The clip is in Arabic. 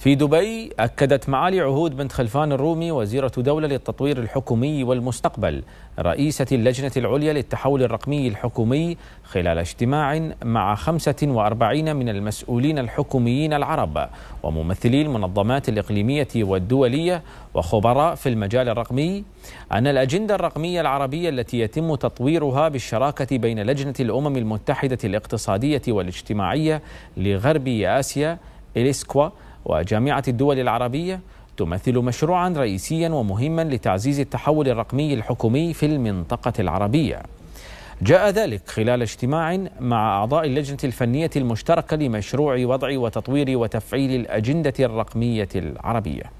في دبي أكدت معالي عهود بنت خلفان الرومي وزيرة دولة للتطوير الحكومي والمستقبل رئيسة اللجنة العليا للتحول الرقمي الحكومي خلال اجتماع مع 45 من المسؤولين الحكوميين العرب وممثلي المنظمات الإقليمية والدولية وخبراء في المجال الرقمي أن الأجندة الرقمية العربية التي يتم تطويرها بالشراكة بين لجنة الأمم المتحدة الاقتصادية والاجتماعية لغرب آسيا إليسكوا وجامعة الدول العربية تمثل مشروعا رئيسيا ومهما لتعزيز التحول الرقمي الحكومي في المنطقة العربية. جاء ذلك خلال اجتماع مع أعضاء اللجنة الفنية المشتركة لمشروع وضع وتطوير وتفعيل الأجندة الرقمية العربية.